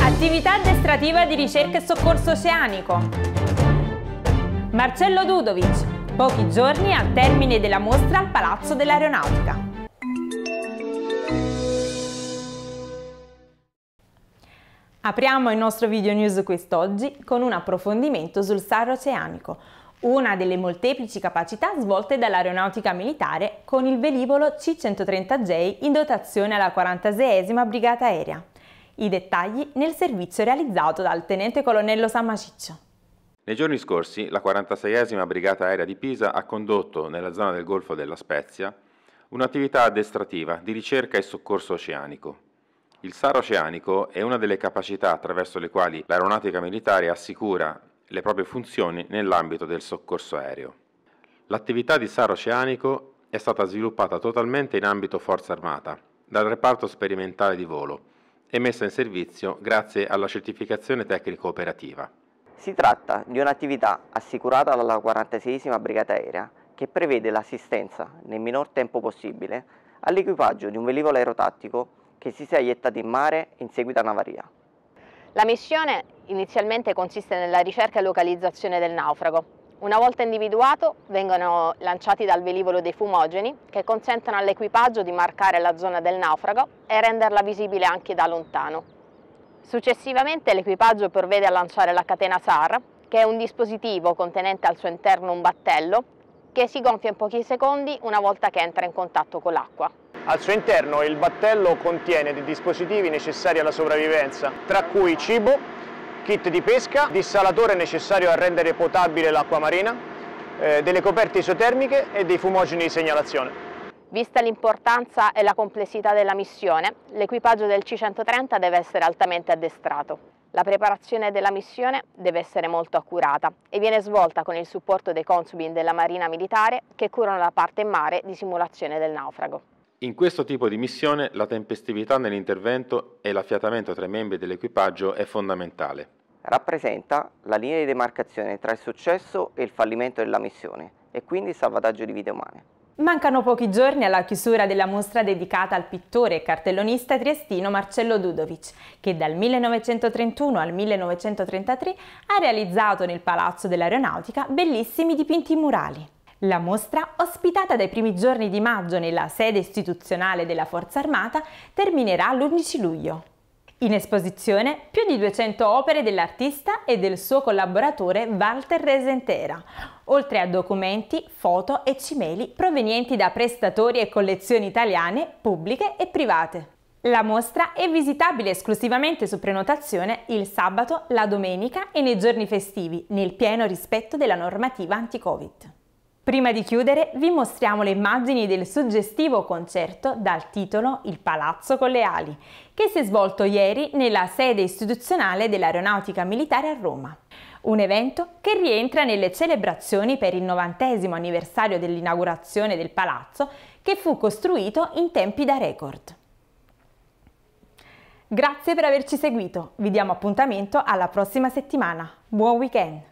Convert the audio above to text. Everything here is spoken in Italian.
Attività addestrativa di ricerca e soccorso oceanico. Marcello Dudovic, pochi giorni al termine della mostra al Palazzo dell'Aeronautica. Apriamo il nostro video news quest'oggi con un approfondimento sul Sarro oceanico, una delle molteplici capacità svolte dall'aeronautica militare con il velivolo C-130J in dotazione alla 46esima Brigata Aerea. I dettagli nel servizio realizzato dal tenente colonnello San Samaciccio. Nei giorni scorsi la 46esima Brigata Aerea di Pisa ha condotto nella zona del Golfo della Spezia un'attività addestrativa di ricerca e soccorso oceanico il SAR oceanico è una delle capacità attraverso le quali l'aeronautica militare assicura le proprie funzioni nell'ambito del soccorso aereo. L'attività di SAR oceanico è stata sviluppata totalmente in ambito Forza Armata, dal reparto sperimentale di volo e messa in servizio grazie alla certificazione tecnico-operativa. Si tratta di un'attività assicurata dalla 46 Brigata Aerea che prevede l'assistenza, nel minor tempo possibile, all'equipaggio di un velivolo aerotattico che si sia iettato in mare in seguito a un'avaria. La missione inizialmente consiste nella ricerca e localizzazione del naufrago. Una volta individuato vengono lanciati dal velivolo dei fumogeni che consentono all'equipaggio di marcare la zona del naufrago e renderla visibile anche da lontano. Successivamente l'equipaggio provvede a lanciare la catena SAR, che è un dispositivo contenente al suo interno un battello che si gonfia in pochi secondi una volta che entra in contatto con l'acqua. Al suo interno il battello contiene dei dispositivi necessari alla sopravvivenza, tra cui cibo, kit di pesca, dissalatore necessario a rendere potabile l'acqua marina, eh, delle coperte isotermiche e dei fumogeni di segnalazione. Vista l'importanza e la complessità della missione, l'equipaggio del C-130 deve essere altamente addestrato. La preparazione della missione deve essere molto accurata e viene svolta con il supporto dei consubin della Marina Militare che curano la parte in mare di simulazione del naufrago. In questo tipo di missione la tempestività nell'intervento e l'affiatamento tra i membri dell'equipaggio è fondamentale. Rappresenta la linea di demarcazione tra il successo e il fallimento della missione e quindi il salvataggio di vite umane. Mancano pochi giorni alla chiusura della mostra dedicata al pittore e cartellonista triestino Marcello Dudovic, che dal 1931 al 1933 ha realizzato nel Palazzo dell'Aeronautica bellissimi dipinti murali. La mostra, ospitata dai primi giorni di maggio nella sede istituzionale della Forza Armata, terminerà l'11 luglio. In esposizione più di 200 opere dell'artista e del suo collaboratore Walter Resentera, oltre a documenti, foto e cimeli provenienti da prestatori e collezioni italiane, pubbliche e private. La mostra è visitabile esclusivamente su prenotazione il sabato, la domenica e nei giorni festivi, nel pieno rispetto della normativa anti-Covid. Prima di chiudere vi mostriamo le immagini del suggestivo concerto dal titolo Il Palazzo con le ali, che si è svolto ieri nella sede istituzionale dell'Aeronautica Militare a Roma. Un evento che rientra nelle celebrazioni per il 90 anniversario dell'inaugurazione del palazzo che fu costruito in tempi da record. Grazie per averci seguito, vi diamo appuntamento alla prossima settimana. Buon weekend!